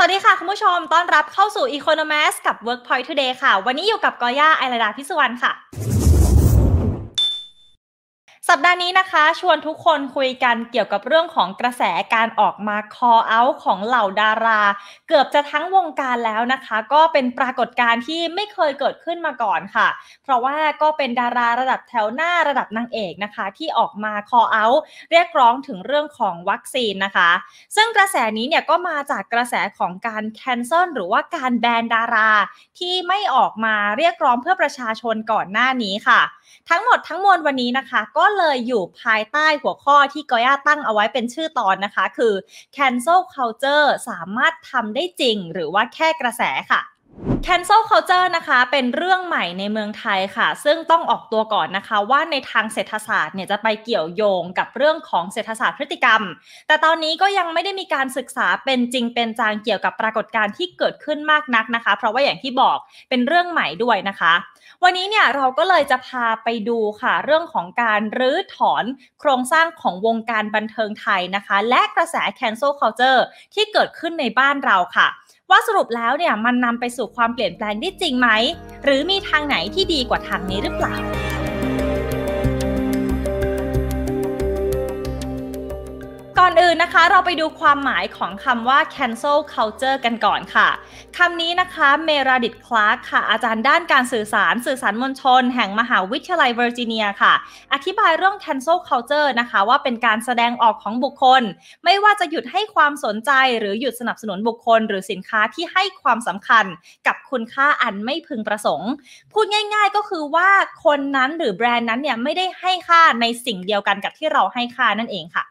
สวัสดีค่ะ คุณผู้ชม ต้อนรับเข้าสู่ e c o n o m a s กับ Workpoint Today ค่ะ วันนี้อยู่กับกอย่าไอราดาพิสุวรรณค่ะสัปดาห์นี้นะคะชวนทุกคนคุยกันเกี่ยวกับเรื่องของกระแสการออกมา call out ของเหล่าดารา เกือบจะทั้งวงการแล้วนะคะ ก็เป็นปรากฏการณ์ที่ไม่เคยเกิดขึ้นมาก่อนค่ะ เพราะว่าก็เป็นดาราระดับแถวหน้าระดับนางเอกนะคะ ที่ออกมา call out เรียกร้องถึงเรื่องของวัคซีนนะคะ ซึ่งกระแสนี้เนี่ยก็มาจากกระแสของการ cancel หรือว่าการแบนดาราที่ไม่ออกมาเรียกร้องเพื่อประชาชนก่อนหน้านี้ค่ะ ทั้งหมดทั้งมวลวันนี้นะคะก็เลยอยู่ภายใต้หัวข้อที่กอย่าตั้งเอาไว้เป็นชื่อตอนนะคะ คือ cancel culture สามารถทำได้จริงหรือว่าแค่กระแสค่ะ Cancel culture นะคะ เป็นเรื่องใหม่ในเมืองไทยค่ะ ซึ่งต้องออกตัวก่อนนะคะ ว่าในทางเศรษฐศาสตร์เนี่ยจะไปเกี่ยวโยงกับเรื่องของเศรษฐศาสตร์พฤติกรรม แต่ตอนนี้ก็ยังไม่ได้มีการศึกษาเป็นจริงเป็นจังเกี่ยวกับปรากฏการณ์ที่เกิดขึ้นมากนักนะคะ เพราะว่าอย่างที่บอกเป็นเรื่องใหม่ด้วยนะคะ วันนี้เนี่ยเราก็เลยจะพาไปดูค่ะ เรื่องของการรื้อถอน โครงสร้างของวงการบันเทิงไทยนะคะ และกระแส cancel culture ที่เกิดขึ้นในบ้านเราค่ะว่าสรุปแล้วเนี่ยมันนำไปสู่ความเปลี่ยนแปลงได้จริงไหม หรือมีทางไหนที่ดีกว่าทางนี้หรือเปล่าก่อนอื่นนะคะ เราไปดูความหมายของคำว่า cancel culture กันก่อนค่ะคำนี้นะคะเมราดิตคลาร์กค่ะ อาจารย์ด้านการสื่อสาร สื่อสารมวลชน แห่งมหาวิทยาลัยเวอร์จิเนียค่ะ อธิบายเรื่อง cancel culture นะคะ ว่าเป็นการแสดงออกของบุคคล ไม่ว่าจะหยุดให้ความสนใจหรือหยุดสนับสนุนบุคคล หรือสินค้าที่ให้ความสำคัญ กับคุณค่าอันไม่พึงประสงค์ พูดง่าย ๆ ก็คือว่าคนนั้นหรือแบรนด์นั้นเนี่ยไม่ได้ให้ค่าในสิ่งเดียวกันกับที่เราให้ค่านั่นเองค่ะ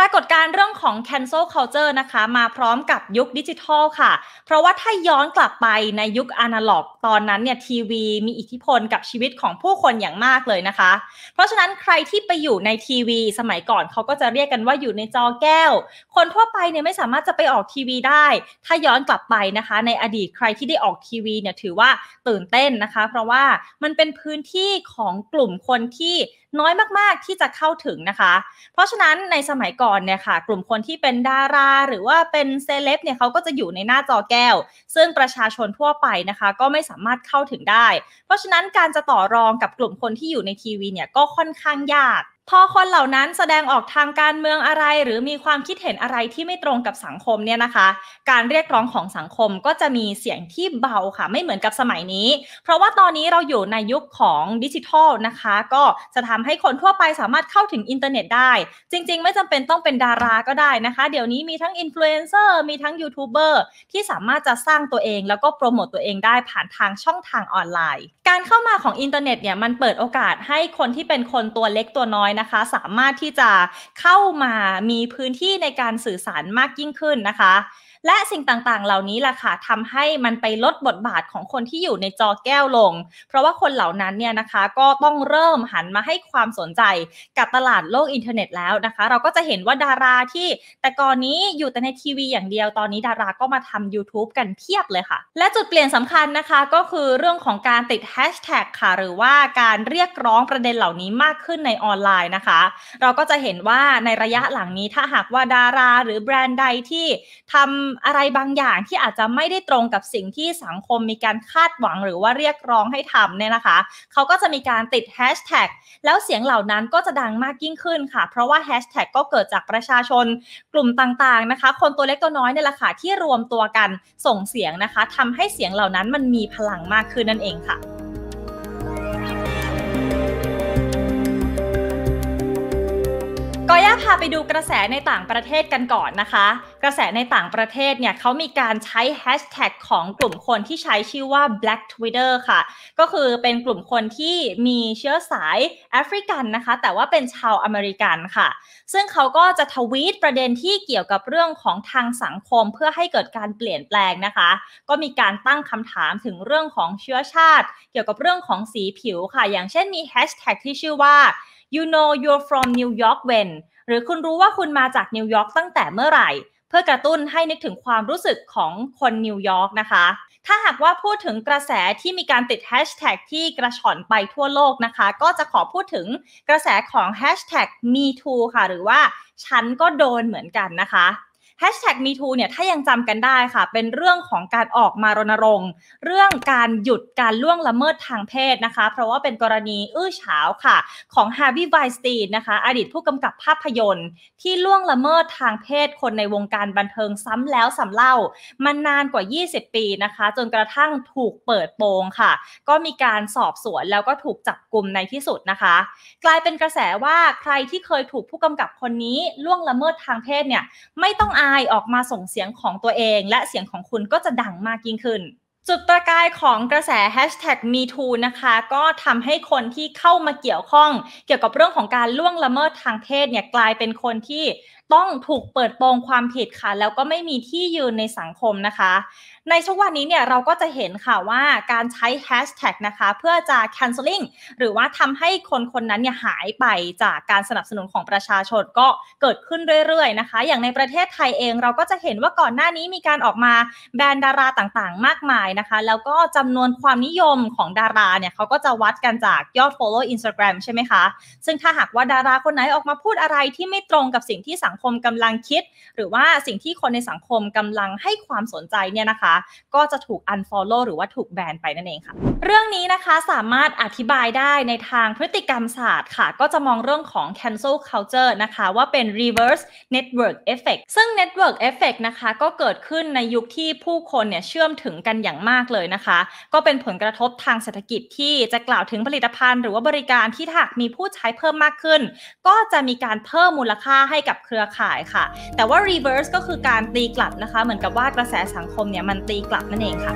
ปรากฏการเรื่องของ cancel culture นะคะ มาพร้อมกับยุคดิจิทัลค่ะ เพราะว่าถ้าย้อนกลับไปในยุคอนาล็อก ตอนนั้นเนี่ยทีวี มีอิทธิพลกับชีวิตของผู้คนอย่างมากเลยนะคะ เพราะฉะนั้นใครที่ไปอยู่ในทีวี สมัยก่อนเขาก็จะเรียกกันว่าอยู่ในจอแก้ว คนทั่วไปเนี่ยไม่สามารถจะไปออกทีวีได้ ถ้าย้อนกลับไปนะคะ ในอดีตใครที่ได้ออกทีวีเนี่ยถือว่าตื่นเต้นนะคะ เพราะว่ามันเป็นพื้นที่ของกลุ่มคนที่น้อยมากๆที่จะเข้าถึงนะคะ เพราะฉะนั้นในสมัยก่อนเนี่ยค่ะ กลุ่มคนที่เป็นดารา หรือว่าเป็นเซเลบเนี่ยเขาก็จะอยู่ในหน้าจอแก้ว ซึ่งประชาชนทั่วไปนะคะก็ไม่สามารถเข้าถึงได้ เพราะฉะนั้นการจะต่อรองกับกลุ่มคนที่อยู่ในทีวีเนี่ยก็ค่อนข้างยากพอคนเหล่านั้นแสดงออกทางการเมืองอะไร หรือมีความคิดเห็นอะไรที่ไม่ตรงกับสังคมเนี่ยนะคะ การเรียกร้องของสังคมก็จะมีเสียงที่เบาค่ะไม่เหมือนกับสมัยนี้ เพราะว่าตอนนี้เราอยู่ในยุคของดิจิทัลนะคะ ก็จะทำให้คนทั่วไปสามารถเข้าถึงอินเทอร์เน็ตได้ จริงๆไม่จำเป็นต้องเป็นดาราก็ได้นะคะ เดี๋ยวนี้มีทั้งอินฟลูเอนเซอร์มีทั้งยูทูบเบอร์ที่สามารถจะสร้างตัวเอง แล้วก็โปรโมตตัวเองได้ผ่านทางช่องทางออนไลน์ การเข้ามาของอินเทอร์เน็ตเนี่ยมันเปิดโอกาสให้คนที่เป็นคนตัวเล็กตัวน้อยนะคะสามารถที่จะเข้ามามีพื้นที่ในการสื่อสารมากยิ่งขึ้นนะคะและสิ่งต่างๆ เหล่านี้ล่ะค่ะทำให้มันไปลดบทบาทของคนที่อยู่ในจอแก้วลง เพราะว่าคนเหล่านั้นเนี่ยนะคะก็ต้องเริ่มหันมาให้ความสนใจกับตลาดโลกอินเทอร์เน็ตแล้วนะคะ เราก็จะเห็นว่าดาราที่แต่ก่อนนี้อยู่แต่ในทีวีอย่างเดียวตอนนี้ดาราก็มาทำ YouTube กันเพียบเลยค่ะ และจุดเปลี่ยนสำคัญนะคะ ก็คือเรื่องของการติดแฮชแท็กค่ะ หรือว่าการเรียกร้องประเด็นเหล่านี้มากขึ้นในออนไลน์นะคะ เราก็จะเห็นว่าในระยะหลังนี้ถ้าหากว่าดารา หรือแบรนด์ใดที่ทำอะไรบางอย่างที่อาจจะไม่ได้ตรงกับสิ่งที่สังคมมีการคาดหวังหรือว่าเรียกร้องให้ทำเนี่ยนะคะเขาก็จะมีการติดแฮชแท็กแล้วเสียงเหล่านั้นก็จะดังมากยิ่งขึ้นค่ะ เพราะว่าแฮชแท็กก็เกิดจากประชาชน กลุ่มต่างๆนะคะ คนตัวเล็กตัวน้อยเนี่ยแหละค่ะที่รวมตัวกันส่งเสียงนะคะทำให้เสียงเหล่านั้นมันมีพลังมากขึ้นนั่นเองค่ะพาไปดูกระแสในต่างประเทศกันก่อนนะคะ กระแสในต่างประเทศเนี่ยเขามีการใช้แฮชแท็กของกลุ่มคนที่ใช้ชื่อว่า Black Twitter ค่ะ ก็คือเป็นกลุ่มคนที่มีเชื้อสายแอฟริกันนะคะแต่ว่าเป็นชาวอเมริกันค่ะ ซึ่งเขาก็จะทวีตประเด็นที่เกี่ยวกับเรื่องของทางสังคมเพื่อให้เกิดการเปลี่ยนแปลงนะคะ ก็มีการตั้งคำถามถึงเรื่องของเชื้อชาติ เกี่ยวกับเรื่องของสีผิวค่ะ อย่างเช่นมีแฮชแท็กที่ชื่อว่า you know you're from New York when หรือคุณรู้ว่าคุณมาจากนิวยอร์กตั้งแต่เมื่อไหร่ เพื่อกระตุ้นให้นึกถึงความรู้สึกของคนนิวยอร์กนะคะ ถ้าหากว่าพูดถึงกระแสที่มีการติดแฮชแท็กที่กระชอนไปทั่วโลกนะคะ ก็จะขอพูดถึงกระแสของแฮชแท็ก me too ค่ะ หรือว่าฉันก็โดนเหมือนกันนะคะแฮชแท็กมีทูเนี่ย ถ้ายังจำกันได้ค่ะ เป็นเรื่องของการออกมารณรงค์เรื่องการหยุดการล่วงละเมิดทางเพศนะคะ เพราะว่าเป็นกรณีอื้อฉาวค่ะของฮาร์ว์ไวสตีนนะคะอดีตผู้กำกับภาพยนตร์ ที่ล่วงละเมิดทางเพศ คนในวงการบันเทิงซ้ำแล้วซ้ำเล่ามานานกว่า 20 ปีนะคะ จนกระทั่งถูกเปิดโปงค่ะ ก็มีการสอบสวนแล้วก็ถูกจับกลุ่มในที่สุดนะคะ กลายเป็นกระแสว่าใครที่เคยถูกผู้กำกับคนนี้ล่วงละเมิดทางเพศเนี่ยไม่ต้องอาายออกมาส่งเสียงของตัวเองและเสียงของคุณก็จะดังมากยิ่งขึ้น จุดประกายของกระแส hashtag MeToo นะคะ ก็ทำให้คนที่เข้ามาเกี่ยวข้อง เกี่ยวกับเรื่องของการล่วงละเมิดทางเพศเนี่ยกลายเป็นคนที่ต้องถูกเปิดโปงความผิดค่ะแล้วก็ไม่มีที่ยืนในสังคมนะคะ ในช่วงวันนี้เนี่ยเราก็จะเห็นค่ะว่าการใช้แฮชแท็กนะคะเพื่อจะ canceling หรือว่าทำให้คนคนนั้นเนี่ยหายไปจากการสนับสนุนของประชาชนก็เกิดขึ้นเรื่อยๆนะคะ อย่างในประเทศไทยเองเราก็จะเห็นว่าก่อนหน้านี้มีการออกมาแบรนด์ดาราต่างๆ มากมายนะคะ แล้วก็จำนวนความนิยมของดาราเนี่ยเขาก็จะวัดกันจากยอด follow Instagram ใช่ไหมคะซึ่งถ้าหากว่าดาราคนไหนออกมาพูดอะไรที่ไม่ตรงกับสิ่งที่สังคมกำลังคิดหรือว่าสิ่งที่คนในสังคมกำลังให้ความสนใจเนี่ยนะคะ ก็จะถูก unfollow หรือว่าถูกแบนไปนั่นเองค่ะเรื่องนี้นะคะสามารถอธิบายได้ในทางพฤติกรรมศาสตร์ค่ะ ก็จะมองเรื่องของ cancel culture นะคะ ว่าเป็น reverse network effect ซึ่ง network effect นะคะก็เกิดขึ้นในยุคที่ผู้คนเนี่ยเชื่อมถึงกันอย่างมากเลยนะคะ ก็เป็นผลกระทบทางเศรษฐกิจที่จะกล่าวถึงผลิตภัณฑ์หรือว่าบริการที่หากมีผู้ใช้เพิ่มมากขึ้น ก็จะมีการเพิ่มมูลค่าให้กับเครือข่ายค่ะ แต่ว่า reverse ก็คือการตีกลับนะคะ เหมือนกับว่ากระแสสังคมเนี่ยมันตีกลับนั่นเองค่ะ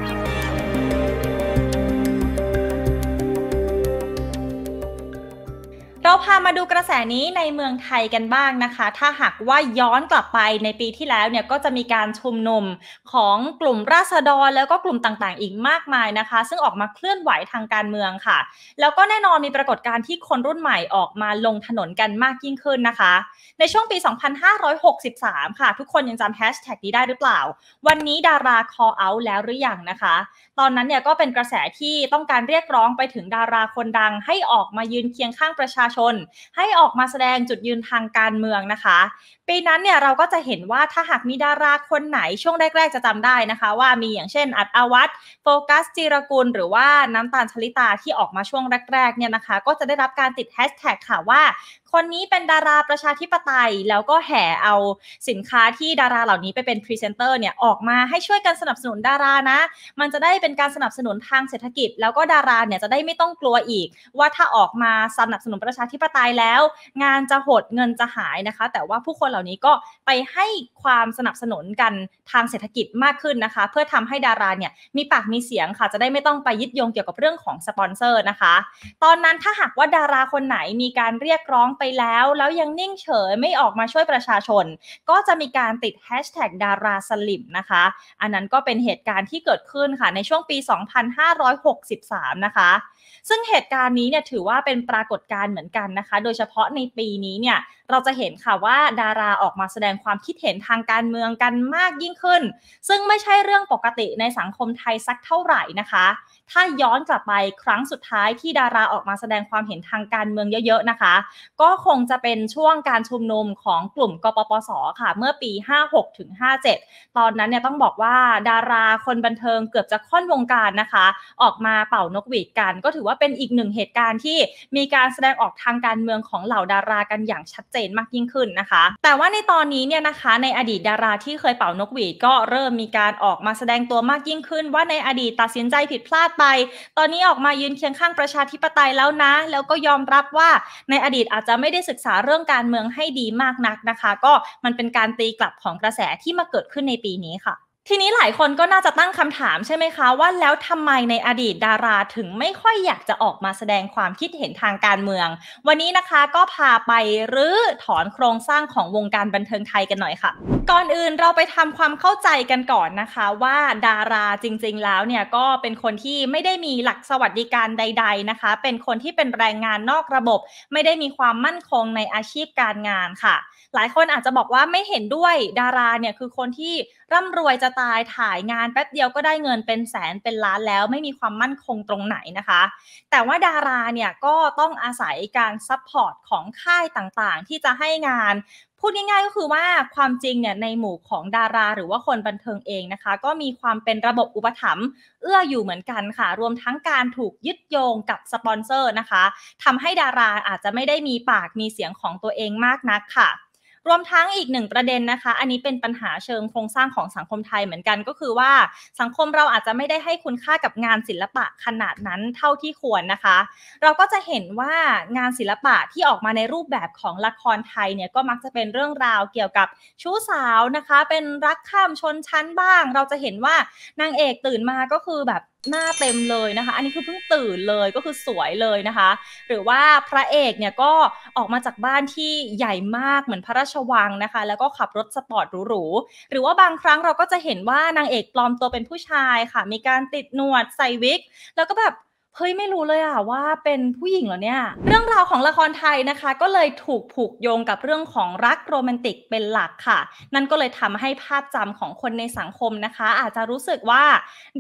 เราพามาดูกระแสนี้ในเมืองไทยกันบ้างนะคะ ถ้าหากว่าย้อนกลับไปในปีที่แล้วเนี่ยก็จะมีการชุมนุมของกลุ่มราษฎรแล้วก็กลุ่มต่างๆอีกมากมายนะคะ ซึ่งออกมาเคลื่อนไหวทางการเมืองค่ะ แล้วก็แน่นอนมีปรากฏการณ์ที่คนรุ่นใหม่ออกมาลงถนนกันมากยิ่งขึ้นนะคะ ในช่วงปี 2563 ค่ะ ทุกคนยังจำแฮชแท็กนี้ได้หรือเปล่า วันนี้ดารา call out แล้วหรือยังนะคะตอนนั้นเนี่ยก็เป็นกระแสที่ต้องการเรียกร้องไปถึงดาราคนดัง ให้ออกมายืนเคียงข้างประชาชน ให้ออกมาแสดงจุดยืนทางการเมืองนะคะ ปีนั้นเนี่ยเราก็จะเห็นว่าถ้าหากมีดาราคนไหนช่วงแรก ๆจะจำได้นะคะ ว่ามีอย่างเช่น อัดอาวัตโฟกัสจีรกุลหรือว่าน้ำตาลชลิตาที่ออกมาช่วงแรกๆเนี่ยนะคะ ก็จะได้รับการติดแฮชแท็กค่ะว่าคนนี้เป็นดาราประชาธิปไตยแล้วก็แห่เอาสินค้าที่ดาราเหล่านี้ไปเป็นพรีเซนเตอร์เนี่ยออกมาให้ช่วยกันสนับสนุนดารานะมันจะได้เป็นการสนับสนุนทางเศรษฐกิจ แล้วก็ดาราเนี่ยจะได้ไม่ต้องกลัวอีกว่าถ้าออกมาสนับสนุนประชาธิปไตยแล้ว งานจะหดเงินจะหายนะคะ แต่ว่าผู้คนเหล่านี้ก็ไปให้ความสนับสนุนกันทางเศรษฐกิจมากขึ้นนะคะ เพื่อทำให้ดาราเนี่ยมีปากมีเสียงค่ะจะได้ไม่ต้องไปยึดโยงเกี่ยวกับเรื่องของสปอนเซอร์นะคะ ตอนนั้นถ้าหากว่าดาราคนไหนมีการเรียกร้องไปไปแล้ว แล้วยังนิ่งเฉย ไม่ออกมาช่วยประชาชน ก็จะมีการติดแฮชแท็กดาราสลิมนะคะ อันนั้นก็เป็นเหตุการณ์ที่เกิดขึ้นค่ะ ในช่วงปี 2563 นะคะซึ่งเหตุการณ์นี้เนี่ยถือว่าเป็นปรากฏการณ์เหมือนกันนะคะ โดยเฉพาะในปีนี้เนี่ยเราจะเห็นค่ะว่าดาราออกมาแสดงความคิดเห็นทางการเมืองกันมากยิ่งขึ้น ซึ่งไม่ใช่เรื่องปกติในสังคมไทยสักเท่าไหร่นะคะ ถ้าย้อนกลับไปครั้งสุดท้ายที่ดาราออกมาแสดงความเห็นทางการเมืองเยอะๆนะคะ ก็คงจะเป็นช่วงการชุมนุมของกลุ่มกปปสค่ะ เมื่อปี 56ถึง57 ตอนนั้นเนี่ยต้องบอกว่าดาราคนบันเทิงเกือบจะค่อนวงการนะคะ ออกมาเป่านกหวีดกันก็ถือว่าเป็นอีกหนึ่งเหตุการณ์ที่มีการแสดงออกทางการเมืองของเหล่าดารากันอย่างชัดเจนมากยิ่งขึ้นนะคะ แต่ว่าในตอนนี้เนี่ยนะคะ ในอดีตดาราที่เคยเป่านกหวีดก็เริ่มมีการออกมาแสดงตัวมากยิ่งขึ้น ว่าในอดีตตัดสินใจผิดพลาดไป ตอนนี้ออกมายืนเคียงข้างประชาธิปไตยแล้วนะ แล้วก็ยอมรับว่าในอดีตอาจจะไม่ได้ศึกษาเรื่องการเมืองให้ดีมากนักนะคะ ก็มันเป็นการตีกลับของกระแสที่มาเกิดขึ้นในปีนี้ค่ะทีนี้หลายคนก็น่าจะตั้งคำถามใช่ไหมคะว่าแล้วทำไมในอดีตดาราถึงไม่ค่อยอยากจะออกมาแสดงความคิดเห็นทางการเมือง วันนี้นะคะก็พาไปรื้อถอนโครงสร้างของวงการบันเทิงไทยกันหน่อยค่ะ ก่อนอื่นเราไปทำความเข้าใจกันก่อนนะคะว่าดาราจริงๆแล้วเนี่ยก็เป็นคนที่ไม่ได้มีหลักสวัสดิการใด ๆนะคะ เป็นคนที่เป็นแรงงานนอกระบบ ไม่ได้มีความมั่นคงในอาชีพการงานค่ะ หลายคนอาจจะบอกว่าไม่เห็นด้วยดาราเนี่ยคือคนที่ร่ำรวยจะตายถ่ายงานแป๊บเดียวก็ได้เงินเป็นแสนเป็นล้านแล้ว ไม่มีความมั่นคงตรงไหนนะคะแต่ว่าดาราเนี่ยก็ต้องอาศัยการซัพพอร์ตของค่ายต่างๆที่จะให้งาน พูดง่ายๆก็คือว่าความจริงเนี่ยในหมู่ของดารา หรือว่าคนบันเทิงเองนะคะ ก็มีความเป็นระบบอุปถัมภ์เอื้ออยู่เหมือนกันค่ะ รวมทั้งการถูกยึดโยงกับสปอนเซอร์นะคะทำให้ดาราอาจจะไม่ได้มีปากมีเสียงของตัวเองมากนักค่ะรวมทั้งอีกหนึ่งประเด็นนะคะ อันนี้เป็นปัญหาเชิงโครงสร้างของสังคมไทยเหมือนกันก็คือว่า สังคมเราอาจจะไม่ได้ให้คุณค่ากับงานศิลปะขนาดนั้นเท่าที่ควรนะคะ เราก็จะเห็นว่างานศิลปะที่ออกมาในรูปแบบของละครไทยเนี่ยก็มักจะเป็นเรื่องราวเกี่ยวกับชู้สาวนะคะ เป็นรักข้ามชนชั้นบ้าง เราจะเห็นว่านางเอกตื่นมาก็คือแบบหน้าเต็มเลยนะคะ อันนี้คือเพิ่งตื่นเลยก็คือสวยเลยนะคะ หรือว่าพระเอกเนี่ยก็ออกมาจากบ้านที่ใหญ่มากเหมือนพระราชวังนะคะ แล้วก็ขับรถสปอร์ตหรูๆ หรือว่าบางครั้งเราก็จะเห็นว่านางเอกปลอมตัวเป็นผู้ชายค่ะ มีการติดหนวดใส่วิก แล้วก็แบบเฮ้ยไม่รู้เลยอะว่าเป็นผู้หญิงเหรอเนี่ยเรื่องราวของละครไทยนะคะ ก็เลยถูกผูกโยงกับเรื่องของรักโรแมนติกเป็นหลักค่ะ นั่นก็เลยทำให้ภาพจำของคนในสังคมนะคะ อาจจะรู้สึกว่า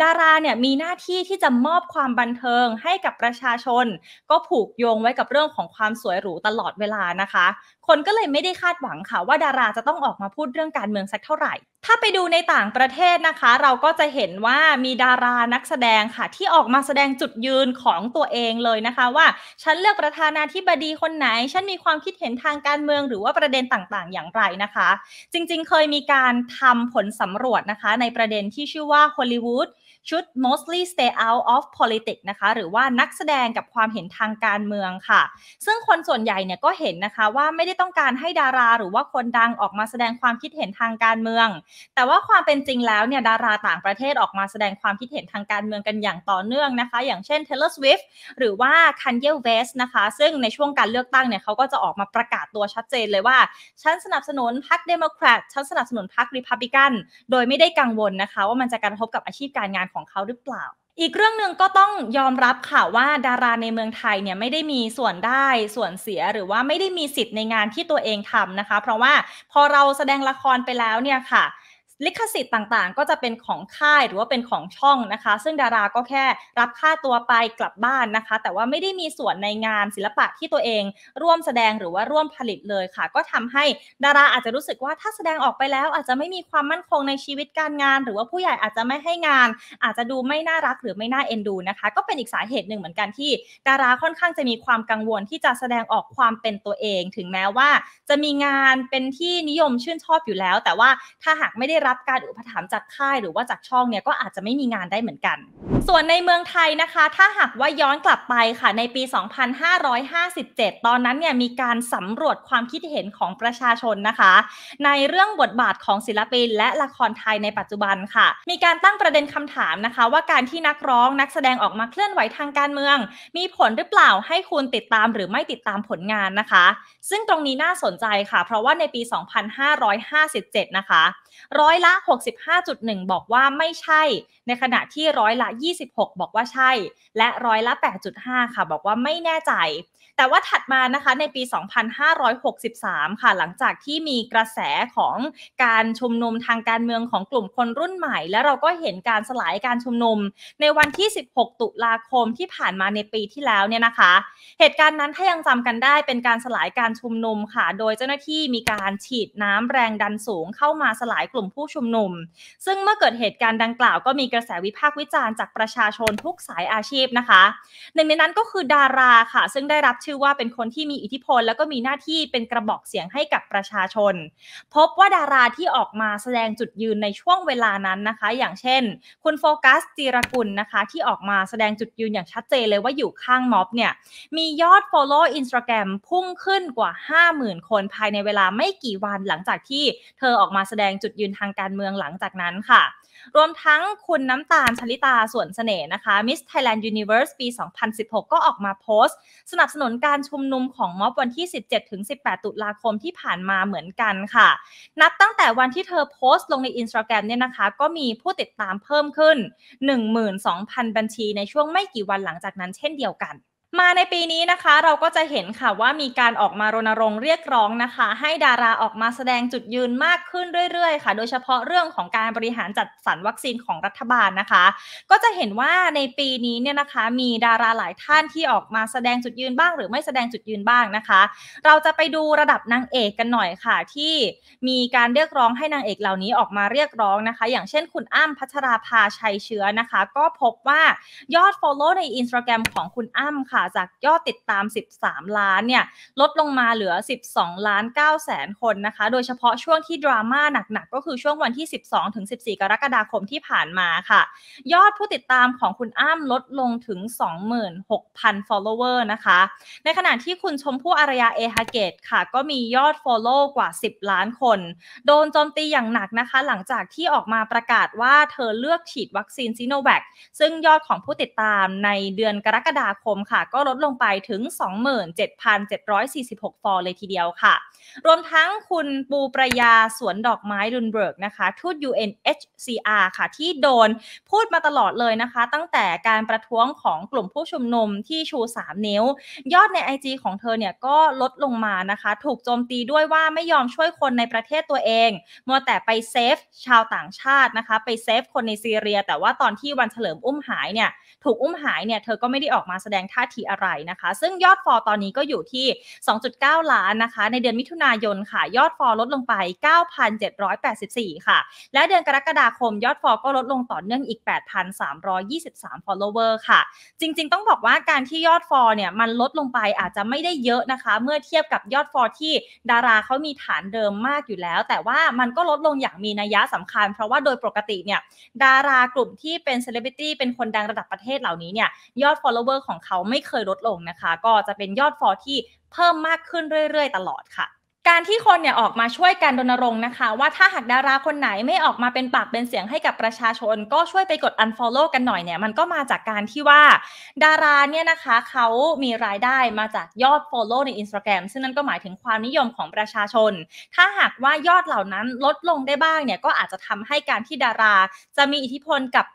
ดาราเนี่ยมีหน้าที่ที่จะมอบความบันเทิงให้กับประชาชน ก็ผูกโยงไว้กับเรื่องของความสวยหรูตลอดเวลานะคะ คนก็เลยไม่ได้คาดหวังค่ะ ว่าดาราจะต้องออกมาพูดเรื่องการเมืองสักเท่าไหร่ถ้าไปดูในต่างประเทศนะคะ เราก็จะเห็นว่ามีดารานักแสดงค่ะ ที่ออกมาแสดงจุดยืนของตัวเองเลยนะคะ ว่าฉันเลือกประธานาธิบดีคนไหน ฉันมีความคิดเห็นทางการเมืองหรือว่าประเด็นต่างๆอย่างไรนะคะ จริงๆเคยมีการทำผลสำรวจนะคะในประเด็นที่ชื่อว่า Hollywood ชุด mostly stay out of politics นะคะหรือว่านักแสดงกับความเห็นทางการเมืองค่ะ ซึ่งคนส่วนใหญ่เนี่ยก็เห็นนะคะว่าไม่ได้ต้องการให้ดารา หรือว่าคนดังออกมาแสดงความคิดเห็นทางการเมือง แต่ว่าความเป็นจริงแล้วเนี่ยดาราต่างประเทศออกมาแสดงความคิดเห็นทางการเมืองกันอย่างต่อเนื่องนะคะ อย่างเช่น Taylor Swift หรือว่า Kanye West นะคะซึ่งในช่วงการเลือกตั้งเนี่ยเขาก็จะออกมาประกาศตัวชัดเจนเลยว่าฉันสนับสนุนพรรคเดโมแครตฉันสนับสนุนพรรคริพับลิกันโดยไม่ได้กังวลนะคะว่ามันจะกระทบกับอาชีพการงานของเขาหรือเปล่า อีกเรื่องหนึ่งก็ต้องยอมรับค่ะว่าดาราในเมืองไทยเนี่ยไม่ได้มีส่วนได้ส่วนเสียหรือว่าไม่ได้มีสิทธิ์ในงานที่ตัวเองทำนะคะเพราะว่าพอเราแสดงละครไปแล้วเนี่ยค่ะลิขสิทธิ์ต่างๆ ก็จะเป็นของค่ายหรือว่าเป็นของช่องนะคะ ซึ่งดาราก็แค่รับค่าตัวไปกลับบ้านนะคะ แต่ว่าไม่ได้มีส่วนในงานศิลปะที่ตัวเอง ร่วมแสดงหรือว่าร่วมผลิตเลยค่ะ ก็ทำให้ดาราอาจจะรู้สึกว่าถ้าแสดงออกไปแล้ว อาจจะไม่มีความมั่นคงในชีวิตการงาน หรือว่าผู้ใหญ่อาจจะไม่ให้งาน อาจจะดูไม่น่ารักหรือไม่น่าเอ็นดูนะคะ ก็เป็นอีกสาเหตุหนึ่งเหมือนกันที่ ดาราค่อนข้างจะมีความกังวลที่จะแสดงออกความเป็นตัวเอง ถึงแม้ว่า จะมีงานเป็นที่นิยมชื่นชอบอยู่แล้ว แต่ว่าถ้าหากไม่ได้รับการอุปถัมภ์จากค่ายหรือว่าจากช่องเนี่ยก็อาจจะไม่มีงานได้เหมือนกัน ส่วนในเมืองไทยนะคะ ถ้าหากว่าย้อนกลับไปค่ะในปี 2557 ตอนนั้นเนี่ยมีการสำรวจความคิดเห็นของประชาชนนะคะ ในเรื่องบทบาทของศิลปินและละครไทยในปัจจุบันค่ะ มีการตั้งประเด็นคำถามนะคะ ว่าการที่นักร้องนักแสดงออกมาเคลื่อนไหวทางการเมือง มีผลหรือเปล่าให้คุณติดตามหรือไม่ติดตามผลงานนะคะ ซึ่งตรงนี้น่าสนใจค่ะ เพราะว่าในปี 2557 นะคะร้อยอยละ65.1 บอกว่าไม่ใช่ ในขณะที่ร้อยละ 26 บอกว่าใช่ และร้อยละ 8.5 ค่ะบอกว่าไม่แน่ใจ แต่ว่าถัดมานะคะในปี2563 ค่ะ หลังจากที่มีกระแสของการชุมนุมทางการเมืองของกลุ่มคนรุ่นใหม่และเราก็เห็นการสลายการชุมนุม ในวันที่ 16 ตุลาคมที่ผ่านมาในปีที่แล้วเนี่ยนะคะ เหตุการณ์นั้นถ้ายังจำกันได้เป็นการสลายการชุมนุมค่ะ โดยเจ้าหน้าที่มีการฉีดน้ำแรงดันสูงเข้ามาสลายกลุ่มผูู้้ชุมนุมซึ่งเมื่อเกิดเหตุการณ์ดังกล่าวก็มีกระแสวิพากษ์วิจารณ์จากประชาชนทุกสายอาชีพนะคะหนึ่งในนั้นก็คือดาราค่ะ ซึ่งได้รับชื่อว่าเป็นคนที่มีอิทธิพลแล้วก็มีหน้าที่เป็นกระบอกเสียงให้กับประชาชน พบว่าดาราที่ออกมาแสดงจุดยืนในช่วงเวลานั้นนะคะ อย่างเช่น คุณโฟกัสจีรกุลนะคะที่ออกมาแสดงจุดยืนอย่างชัดเจนเลยว่าอยู่ข้างม็อบเนี่ยมียอด Follow Instagram พุ่งขึ้นกว่า 50,000 คนภายในเวลาไม่กี่วัน หลังจากที่เธอออกมาแสดงจุดยืนทางการเมืองหลังจากนั้นค่ะ รวมทั้งคุณน้ำตาลชลิตาส่วนเสน่ห์นะคะ Miss Thailand Universe ปี 2016 ก็ออกมาโพสต์ สนับสนุนการชุมนุมของม็อบวันที่ 17-18 ตุลาคมที่ผ่านมาเหมือนกันค่ะ นับตั้งแต่วันที่เธอโพสต์ลงใน i นส t a g r รมเนี่ยนะคะ ก็มีผู้ติดตามเพิ่มขึ้น 12,000 บัญชีในช่วงไม่กี่วันหลังจากนั้นเช่นเดียวกันมาในปีนี้นะคะเราก็จะเห็นค่ะว่ามีการออกมารณรงค์เรียกร้องนะคะ ให้ดาราออกมาแสดงจุดยืนมากขึ้นเรื่อยๆค่ะ โดยเฉพาะเรื่องของการบริหารจัดสรรวัคซีนของรัฐบาลนะคะ ก็จะเห็นว่าในปีนี้เนี่ยนะคะมีดาราหลายท่านที่ออกมาแสดงจุดยืนบ้าง หรือไม่แสดงจุดยืนบ้างนะคะ เราจะไปดูระดับนางเอกกันหน่อยค่ะ ที่มีการเรียกร้องให้นางเอกเหล่านี้ออกมาเรียกร้องนะคะ อย่างเช่นคุณอ้ำพัชราภาชัยเชื้อนะคะ ก็พบว่ายอด Follow ใน Instagram ของคุณอ้ำค่ะจากยอดติดตาม 13 ล้านเนี่ย ลดลงมาเหลือ 12ล้าน9แสนคนนะคะ โดยเฉพาะช่วงที่ดราม่าหนักๆก็คือช่วงวันที่ 12ถึง14 กรกฎาคมที่ผ่านมาค่ะ ยอดผู้ติดตามของคุณอ้ามลดลงถึง 26,000 follower นะคะ ในขณะที่คุณชมพู่อารยาเอฮาเกตค่ะ ก็มียอด follow กว่า 10 ล้านคน โดนโจมตีอย่างหนักนะคะหลังจากที่ออกมาประกาศว่าเธอเลือกฉีดวัคซีนซิโนแวคซึ่งยอดของผู้ติดตามในเดือนกรกฎาคมค่ะก็ลดลงไปถึง 27,746 ฟอรเลยทีเดียวค่ะ รวมทั้งคุณปูประยาสวนดอกไม้รุนเบิร์กนะคะทูต UNHCR ค่ะที่โดนพูดมาตลอดเลยนะคะ ตั้งแต่การประท้วงของกลุ่มผู้ชุมนุมที่ชู 3 นิ้ว ยอดใน IG ของเธอเนี่ยก็ลดลงมานะคะ ถูกโจมตีด้วยว่าไม่ยอมช่วยคนในประเทศตัวเอง มัวแต่ไปเซฟชาวต่างชาตินะคะ ไปเซฟคนในซีเรีย แต่ว่าตอนที่วันเฉลิมอุ้มหายเนี่ยถูกอุ้มหายเนี่ยเธอก็ไม่ได้ออกมาแสดงท่าทีที่อะไรนะคะ ซึ่งยอดฟอตอนนี้ก็อยู่ที่ 2.9 ล้านนะคะ ในเดือนมิถุนายนค่ะ ยอดฟอลดลงไป 9,784 ค่ะ และเดือนกรกฎาคมยอดฟอก็ลดลงต่อเนื่องอีก 8,323 follower ค่ะ จริงๆต้องบอกว่าการที่ยอดฟอเนี่ยมันลดลงไปอาจจะไม่ได้เยอะนะคะ เมื่อเทียบกับยอดฟอที่ดาราเขามีฐานเดิมมากอยู่แล้ว แต่ว่ามันก็ลดลงอย่างมีนัยยะสำคัญ เพราะว่าโดยปกติเนี่ยดารากลุ่มที่เป็นเซเลบริตี้เป็นคนดังระดับประเทศเหล่านี้เนี่ยยอด follower ของเขาไม่เคเคยลดลงนะคะก็จะเป็นยอดฟอที่เพิ่มมากขึ้นเรื่อยๆตลอดค่ะ การที่คนเนี่ยออกมาช่วยกันรณรงค์นะคะ ว่าถ้าหากดาราคนไหนไม่ออกมาเป็นปากเป็นเสียงให้กับประชาชน ก็ช่วยไปกด unfollow กันหน่อยเนี่ยมันก็มาจากการที่ว่าดาราเนี่ยนะคะเขามีรายได้มาจากยอด follow ใน Instagram ซึ่งนั่นก็หมายถึงความนิยมของประชาชน ถ้าหากว่ายอดเหล่านั้นลดลงได้บ้างเนี่ยก็อาจจะทำให้การที่ดารา จะมีอิทธิพลกับ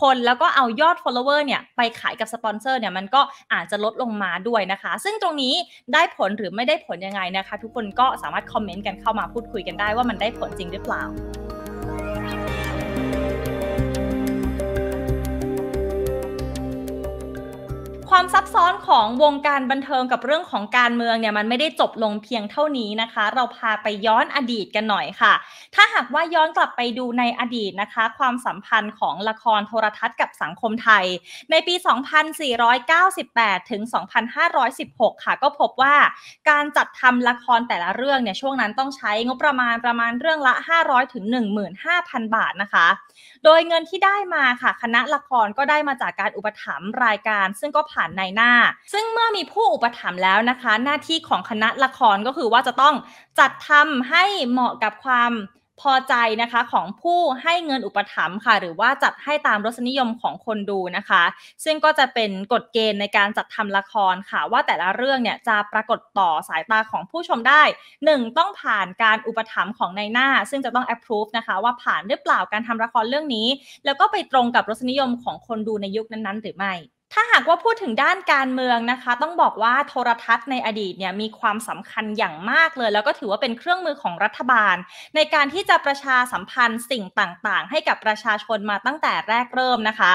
คนแล้วก็เอายอด follower เนี่ย ไปขายกับสปอนเซอร์เนี่ย มันก็อาจจะลดลงมาด้วยนะคะ ซึ่งตรงนี้ได้ผลหรือไม่ได้ผลยังไงนะคะ ทุกคนก็สามารถคอมเมนต์กันเข้ามาพูดคุยกันได้ว่ามันได้ผลจริงหรือเปล่าความซับซ้อนของวงการบันเทิงกับเรื่องของการเมืองเนี่ยมันไม่ได้จบลงเพียงเท่านี้นะคะ เราพาไปย้อนอดีตกันหน่อยค่ะ ถ้าหากว่าย้อนกลับไปดูในอดีตนะคะความสัมพันธ์ของละครโทรทัศน์กับสังคมไทย ในปี 2498 ถึง 2516 ค่ะ ก็พบว่าการจัดทำละครแต่ละเรื่องเนี่ยช่วงนั้นต้องใช้งบประมาณประมาณเรื่องละ 500 ถึง 15,000 บาทนะคะโดยเงินที่ได้มาค่ะ คณะละครก็ได้มาจากการอุปถัมภ์รายการซึ่งก็ผ่านในหน้า ซึ่งเมื่อมีผู้อุปถัมภ์แล้วนะคะ หน้าที่ของคณะละครก็คือว่าจะต้องจัดทำให้เหมาะกับความพอใจนะคะของผู้ให้เงินอุปถัมภ์ค่ะ หรือว่าจัดให้ตามรสนิยมของคนดูนะคะ ซึ่งก็จะเป็นกฎเกณฑ์ในการจัดทำละครค่ะ ว่าแต่ละเรื่องเนี่ยจะปรากฏต่อสายตาของผู้ชมได้ 1. ต้องผ่านการอุปถัมภ์ของนายหน้า ซึ่งจะต้อง approve นะคะ ว่าผ่านหรือเปล่าการทำละครเรื่องนี้ แล้วก็ไปตรงกับรสนิยมของคนดูในยุคนั้นๆหรือไม่ถ้าหากว่าพูดถึงด้านการเมืองนะคะ ต้องบอกว่าโทรทัศน์ในอดีตเนี่ยมีความสำคัญอย่างมากเลย แล้วก็ถือว่าเป็นเครื่องมือของรัฐบาล ในการที่จะประชาสัมพันธ์สิ่งต่าง ๆ ให้กับประชาชนมาตั้งแต่แรกเริ่มนะคะ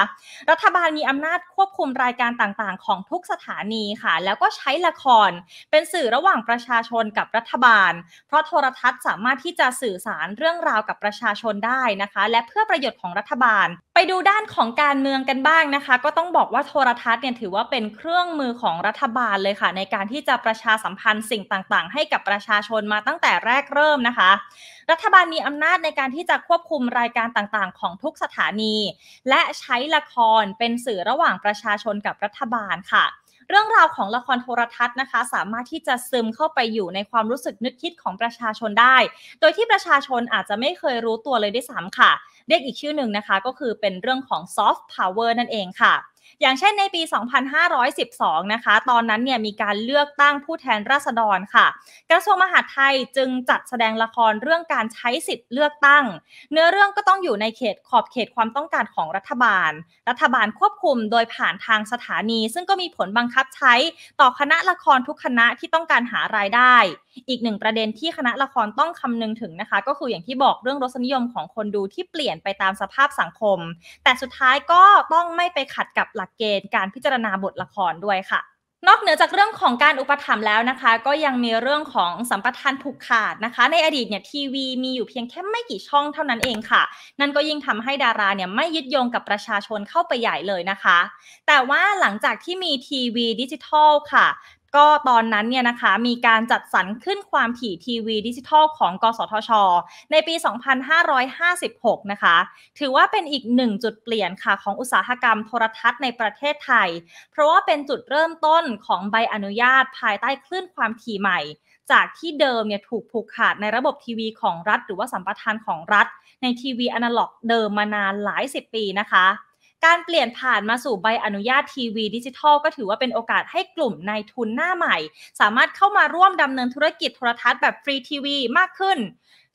รัฐบาลมีอำนาจควบคุมรายการต่าง ๆ ของทุกสถานีค่ะ แล้วก็ใช้ละคร เป็นสื่อระหว่างประชาชนกับรัฐบาล เพราะโทรทัศน์สามารถที่จะสื่อสารเรื่องราวกับประชาชนได้นะคะ และเพื่อประโยชน์ของรัฐบาล ไปดูด้านของการเมืองกันบ้างนะคะ ก็ต้องบอกว่าโทรทัศน์เนี่ยถือว่าเป็นเครื่องมือของรัฐบาลเลยค่ะ ในการที่จะประชาสัมพันธ์สิ่งต่างๆ ให้กับประชาชนมาตั้งแต่แรกเริ่มนะคะ รัฐบาลมีอำนาจในการที่จะควบคุมรายการต่างๆ ของทุกสถานี และใช้ละครเป็นสื่อระหว่างประชาชนกับรัฐบาลค่ะ เรื่องราวของละครโทรทัศน์นะคะ สามารถที่จะซึมเข้าไปอยู่ในความรู้สึกนึกคิดของประชาชนได้ โดยที่ประชาชนอาจจะไม่เคยรู้ตัวเลยด้วยซ้ำค่ะเรียกอีกชื่อหนึ่งนะคะก็คือเป็นเรื่องของซอฟต์พาวเวอร์นั่นเองค่ะอย่างเช่นในปี 2512นะคะ ตอนนั้นเนี่ยมีการเลือกตั้งผู้แทนราษฎรค่ะ กระทรวงมหาดไทยจึงจัดแสดงละครเรื่องการใช้สิทธิ์เลือกตั้ง เนื้อเรื่องก็ต้องอยู่ในเขตขอบเขตความต้องการของรัฐบาล รัฐบาลควบคุมโดยผ่านทางสถานีซึ่งก็มีผลบังคับใช้ต่อคณะละครทุกคณะที่ต้องการหารายได้อีกหนึ่งประเด็นที่คณะละครต้องคำนึงถึงนะคะ ก็คืออย่างที่บอกเรื่องรสนิยมของคนดูที่เปลี่ยนไปตามสภาพสังคม แต่สุดท้ายก็ต้องไม่ไปขัดกับหลักเกณฑ์การพิจารณาบทละครด้วยค่ะ นอกเหนือจากเรื่องของการอุปถัมภ์แล้วนะคะ ก็ยังมีเรื่องของสัมปทานผูกขาดนะคะ ในอดีตเนี่ยทีวีมีอยู่เพียงแค่ไม่กี่ช่องเท่านั้นเองค่ะ นั่นก็ยิ่งทำให้ดาราเนี่ยไม่ยึดโยงกับประชาชนเข้าไปใหญ่เลยนะคะ แต่ว่าหลังจากที่มีทีวีดิจิทัลค่ะก็ตอนนั้นเนี่ยนะคะมีการจัดสรรขึ้นความถี่ทีวีดิจิทัลของ กสทช ในปี 2556 นะคะ ถือว่าเป็นอีกหนึ่งจุดเปลี่ยนค่ะของอุตสาหกรรมโทรทัศน์ในประเทศไทย เพราะว่าเป็นจุดเริ่มต้นของใบอนุญาตภายใต้คลื่นความถี่ใหม่ จากที่เดิมเนี่ยถูกผูกขาดในระบบทีวีของรัฐหรือว่าสัมปทานของรัฐ ในทีวีอนาล็อกเดิมมานานหลายสิบปีนะคะการเปลี่ยนผ่านมาสู่ใบอนุญาตทีวีดิจิทัลก็ถือว่าเป็นโอกาสให้กลุ่มนายทุนหน้าใหม่ สามารถเข้ามาร่วมดำเนินธุรกิจโทรทัศน์แบบฟรีทีวีมากขึ้น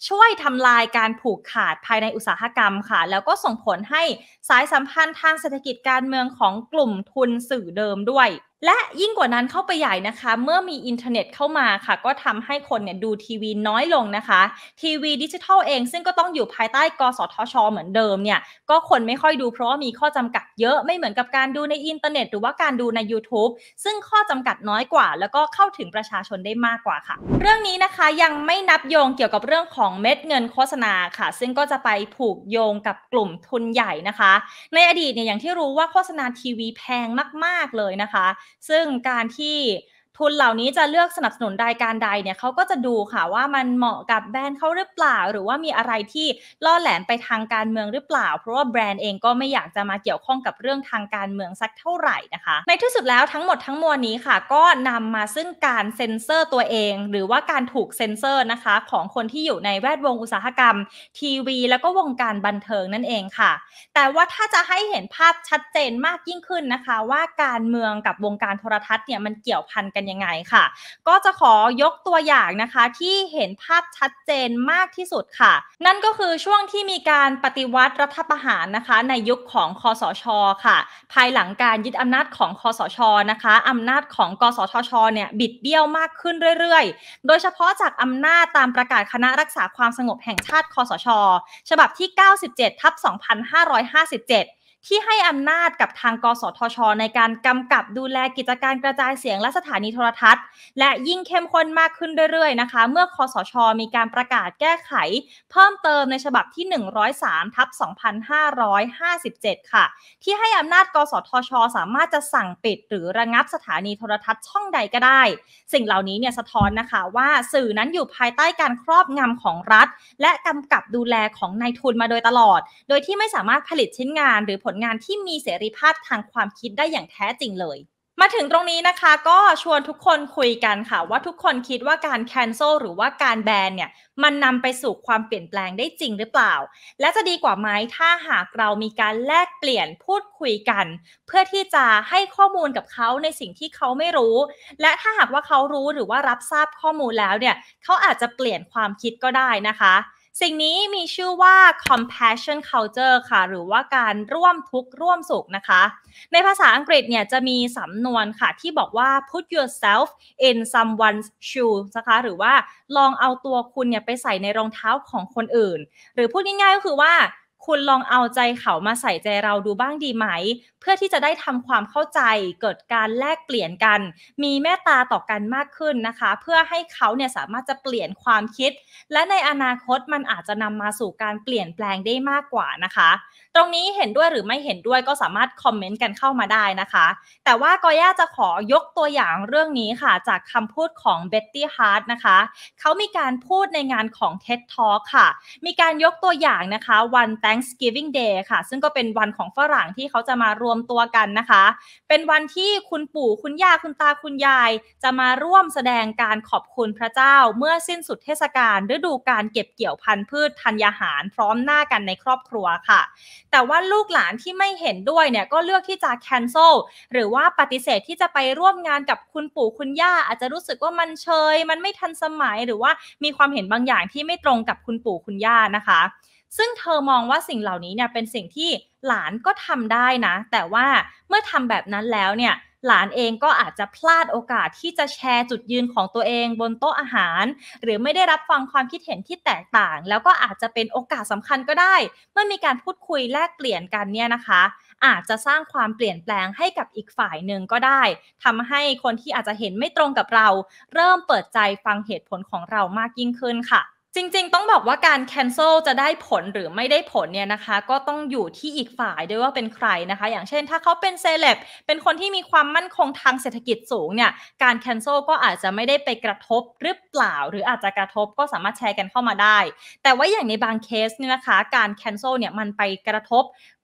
ช่วยทำลายการผูกขาดภายในอุตสาหกรรมค่ะ แล้วก็ส่งผลให้สายสัมพันธ์ทางเศรษฐกิจการเมืองของกลุ่มทุนสื่อเดิมด้วยและยิ่งกว่านั้นเข้าไปใหญ่นะคะ เมื่อมีอินเทอร์เน็ตเข้ามาค่ะ ก็ทำให้คนเนี่ยดูทีวีน้อยลงนะคะ ทีวีดิจิทัลเอง ซึ่งก็ต้องอยู่ภายใต้กสทชเหมือนเดิมเนี่ยก็คนไม่ค่อยดูเพราะว่ามีข้อจำกัดเยอะไม่เหมือนกับการดูในอินเทอร์เน็ตหรือว่าการดูใน YouTube ซึ่งข้อจำกัดน้อยกว่า แล้วก็เข้าถึงประชาชนได้มากกว่าค่ะ เรื่องนี้นะคะยังไม่นับโยงเกี่ยวกับเรื่องของเม็ดเงินโฆษณาค่ะ ซึ่งก็จะไปผูกโยงกับกลุ่มทุนใหญ่นะคะในอดีตเนี่ยอย่างที่รู้ว่าโฆษณาทีวีแพงมาก ๆเลยนะคะซึ่งการที่ทุนเหล่านี้จะเลือกสนับสนุนรายการใดเนี่ยเขาก็จะดูค่ะว่ามันเหมาะกับแบรนด์เขาหรือเปล่า หรือว่ามีอะไรที่ล่อแหลมไปทางการเมืองหรือเปล่าเพราะว่าแบรนด์เองก็ไม่อยากจะมาเกี่ยวข้องกับเรื่องทางการเมืองสักเท่าไหร่นะคะในที่สุดแล้วทั้งหมดทั้งมวลนี้ค่ะ ก็นำมาซึ่งการเซ็นเซอร์ตัวเอง หรือว่าการถูกเซ็นเซอร์นะคะ ของคนที่อยู่ในแวดวงอุตสาหกรรม ทีวี แล้วก็วงการบันเทิงนั่นเองค่ะ แต่ว่าถ้าจะให้เห็นภาพชัดเจนมากยิ่งขึ้นนะคะ ว่าการเมืองกับวงการโทรทัศน์เนี่ยมันเกี่ยวพันกันยังไงค่ะ ก็จะขอยกตัวอย่างนะคะที่เห็นภาพชัดเจนมากที่สุดค่ะ นั่นก็คือช่วงที่มีการปฏิวัติรัฐประหารนะคะ ในยุคของคอสช ค่ะ ภายหลังการยึดอำนาจของคอสช นะคะอำนาจของกสชชเนี่ยบิดเบี้ยวมากขึ้นเรื่อยๆ โดยเฉพาะจากอำนาจตามประกาศคณะรักษาความสงบแห่งชาติคอสชฉบับที่ 97ทับ2557ที่ให้อำนาจกับทางกสทช ในการกำกับดูแลกิจการกระจายเสียงและสถานีโทรทัศน์ และยิ่งเข้มข้นมากขึ้นเรื่อยๆนะคะเมื่อคอสชมีการประกาศแก้ไข เพิ่มเติม ในฉบับที่ 103ทับ2557 ค่ะ ที่ให้อำนาจ กสทช สามารถจะสั่งปิดหรือระงับสถานีโทรทัศน์ช่องใดก็ได้ สิ่งเหล่านี้เนี่ยสะท้อนนะคะว่าสื่อนั้นอยู่ภายใต้การครอบงำของรัฐ และกำกับดูแลของนายทุนมาโดยตลอด โดยที่ไม่สามารถผลิตชิ้นงานหรือผลงานที่มีเสรีภาพทางความคิดได้อย่างแท้จริงเลย มาถึงตรงนี้นะคะ ก็ชวนทุกคนคุยกันค่ะ ว่าทุกคนคิดว่าการแคนเซิลหรือว่าการแบนเนี่ยมันนำไปสู่ความเปลี่ยนแปลงได้จริงหรือเปล่า และจะดีกว่าไหมถ้าหากเรามีการแลกเปลี่ยนพูดคุยกันเพื่อที่จะให้ข้อมูลกับเขาในสิ่งที่เขาไม่รู้ และถ้าหากว่าเขารู้หรือว่ารับทราบข้อมูลแล้วเนี่ยเขาอาจจะเปลี่ยนความคิดก็ได้นะคะสิ่งนี้มีชื่อว่า compassion culture ค่ะ หรือว่าการร่วมทุกข์ร่วมสุขนะคะ ในภาษาอังกฤษเนี่ย จะมีสำนวนค่ะ ที่บอกว่า put yourself in someone's shoes นะคะ หรือว่าลองเอาตัวคุณเนี่ยไปใส่ในรองเท้าของคนอื่น หรือพูดง่ายๆก็คือว่าคุณลองเอาใจเขามาใส่ใจเราดูบ้างดีไหม เพื่อที่จะได้ทำความเข้าใจ เกิดการแลกเปลี่ยนกัน มีแม่ตาต่อกันมากขึ้นนะคะ เพื่อให้เขาเนี่ยสามารถจะเปลี่ยนความคิด และในอนาคตมันอาจจะนำมาสู่การเปลี่ยนแปลงได้มากกว่านะคะตรงนี้เห็นด้วยหรือไม่เห็นด้วยก็สามารถคอมเมนต์กันเข้ามาได้นะคะ แต่ว่ากอย่าจะขอยกตัวอย่างเรื่องนี้ค่ะ จากคำพูดของเบ็ตตี้ฮาร์ดนะคะเขามีการพูดในงานของ TED Talk ค่ะ มีการยกตัวอย่างนะคะวัน Thanksgiving Day ค่ะ ซึ่งก็เป็นวันของฝรั่งที่เขาจะมารวมตัวกันนะคะ เป็นวันที่คุณปู่คุณย่า คุณตาคุณยาย จะมาร่วมแสดงการขอบคุณพระเจ้าเมื่อสิ้นสุดเทศกาลฤดูการเก็บเกี่ยวพันธุ์พืชธัญญาหารพร้อมหน้ากันในครอบครัวค่ะแต่ว่าลูกหลานที่ไม่เห็นด้วยเนี่ยก็เลือกที่จะ cancel หรือว่าปฏิเสธที่จะไปร่วมงานกับคุณปู่คุณย่า อาจจะรู้สึกว่ามันเชย มันไม่ทันสมัยหรือว่ามีความเห็นบางอย่างที่ไม่ตรงกับคุณปู่คุณย่านะคะ ซึ่งเธอมองว่าสิ่งเหล่านี้เนี่ยเป็นสิ่งที่หลานก็ทำได้นะ แต่ว่าเมื่อทำแบบนั้นแล้วเนี่ยหลานเองก็อาจจะพลาดโอกาสที่จะแชร์จุดยืนของตัวเองบนโต๊ะอาหาร หรือไม่ได้รับฟังความคิดเห็นที่แตกต่าง แล้วก็อาจจะเป็นโอกาสสำคัญก็ได้ เมื่อมีการพูดคุยแลกเปลี่ยนกันเนี่ยนะคะ อาจจะสร้างความเปลี่ยนแปลงให้กับอีกฝ่ายหนึ่งก็ได้ ทำให้คนที่อาจจะเห็นไม่ตรงกับเรา เริ่มเปิดใจฟังเหตุผลของเรามากยิ่งขึ้นค่ะจริง ๆ ต้องบอกว่าการ cancel จะได้ผลหรือไม่ได้ผลเนี่ยนะคะก็ต้องอยู่ที่อีกฝ่ายด้วยว่าเป็นใครนะคะอย่างเช่นถ้าเขาเป็นเซเลบเป็นคนที่มีความมั่นคงทางเศรษฐกิจสูงเนี่ยการ cancel ก็อาจจะไม่ได้ไปกระทบหรือเปล่า หรืออาจจะกระทบก็สามารถแชร์กันเข้ามาได้ แต่ว่าอย่างในบางเคสเนี่ยนะคะการ cancel เนี่ยมันไปกระทบ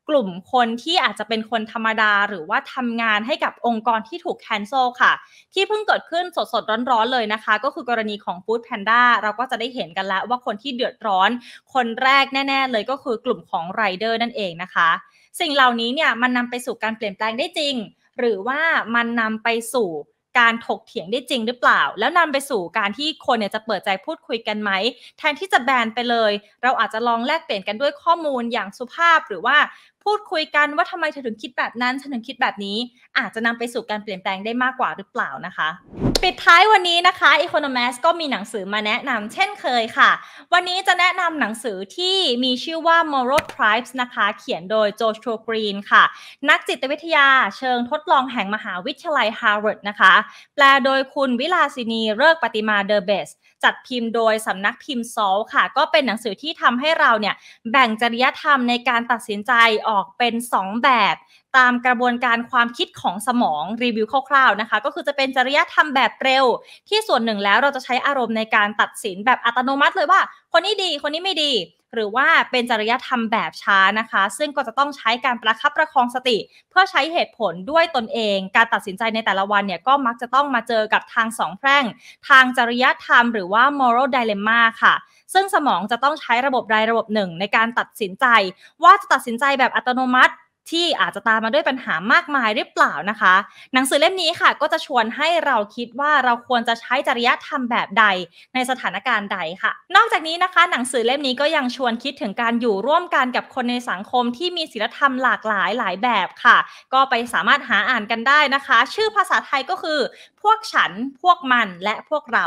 กลุ่มคนที่อาจจะเป็นคนธรรมดาหรือว่าทำงานให้กับองค์กรที่ถูกแคนเซิลค่ะ ที่เพิ่งเกิดขึ้นสดๆร้อนๆเลยนะคะก็คือกรณีของ Food Panda เราก็จะได้เห็นกันแล้วว่าคนที่เดือดร้อนคนแรก แน่ๆเลย ก็คือกลุ่มของไรเดอร์นั่นเองนะคะ สิ่งเหล่านี้เนี่ยมันนำไปสู่การเปลี่ยนแปลงได้จริง หรือว่ามันนำไปสู่การถกเถียงได้จริงหรือเปล่า แล้วนำไปสู่การที่คนเนี่ยจะเปิดใจพูดคุยกันไหมแทนที่จะแบนไปเลย เราอาจจะลองแลกเปลี่ยนกันด้วยข้อมูลอย่างสุภาพหรือว่าพูดคุยกันว่าทำไมเธอถึงคิดแบบนั้นฉันถึงคิดแบบนี้ อาจจะนำไปสู่การเปลี่ยนแปลงได้มากกว่าหรือเปล่านะคะปิดท้ายวันนี้นะคะ Economist ก็มีหนังสือมาแนะนำเช่นเคยค่ะ วันนี้จะแนะนำหนังสือที่มีชื่อว่า Moral Tribes นะคะ เขียนโดยโจชัวกรีนค่ะ นักจิตวิทยาเชิงทดลองแห่งมหาวิทยาลัยฮาร์วาร์ดนะคะ แปลโดยคุณวิลาสินีเลิกปฏิมาเดอเบสจัดพิมพ์โดยสำนักพิมพ์ซอลค่ะ ก็เป็นหนังสือที่ทำให้เราเนี่ยแบ่งจริยธรรมในการตัดสินใจออกเป็น 2 แบบตามกระบวนการความคิดของสมอง รีวิวคร่าวๆนะคะ ก็คือจะเป็นจริยธรรมแบบเร็ว ที่ส่วนหนึ่งแล้วเราจะใช้อารมณ์ในการตัดสินแบบอัตโนมัติเลยว่า คนนี้ดี คนนี้ไม่ดีหรือว่าเป็นจริยธรรมแบบช้านะคะ ซึ่งก็จะต้องใช้การประคับประคองสติ เพื่อใช้เหตุผลด้วยตนเอง การตัดสินใจในแต่ละวันเนี่ยก็มักจะต้องมาเจอกับทางสองแพร่ง ทางจริยธรรมหรือว่า moral dilemma ค่ะ ซึ่งสมองจะต้องใช้ระบบใดระบบหนึ่งในการตัดสินใจ ว่าจะตัดสินใจแบบอัตโนมัติที่อาจจะตามมาด้วยปัญหามากมายหรือเปล่านะคะ หนังสือเล่มนี้ค่ะ ก็จะชวนให้เราคิดว่าเราควรจะใช้จริยธรรมแบบใดในสถานการณ์ใดค่ะ นอกจากนี้นะคะ หนังสือเล่มนี้ก็ยังชวนคิดถึงการอยู่ร่วมกันกับคนในสังคม ที่มีศีลธรรมหลากหลายหลายแบบค่ะ ก็ไปสามารถหาอ่านกันได้นะคะ ชื่อภาษาไทยก็คือ พวกฉันพวกมันและพวกเรา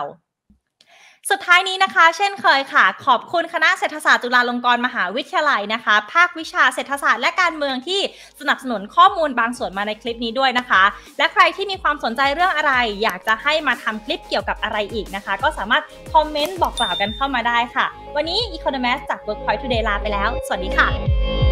สุดท้ายนี้นะคะเช่นเคยค่ะ ขอบคุณคณะเศรษฐศาสตร์จุฬาลงกรณ์มหาวิทยาลัยนะคะ ภาควิชาเศรษฐศาสตร์และการเมืองที่สนับสนุนข้อมูลบางส่วนมาในคลิปนี้ด้วยนะคะ และใครที่มีความสนใจเรื่องอะไร อยากจะให้มาทำคลิปเกี่ยวกับอะไรอีกนะคะ ก็สามารถคอมเมนต์บอกกล่าวกันเข้ามาได้ค่ะ วันนี้ Economist จาก Workpoint Today ลาไปแล้ว สวัสดีค่ะ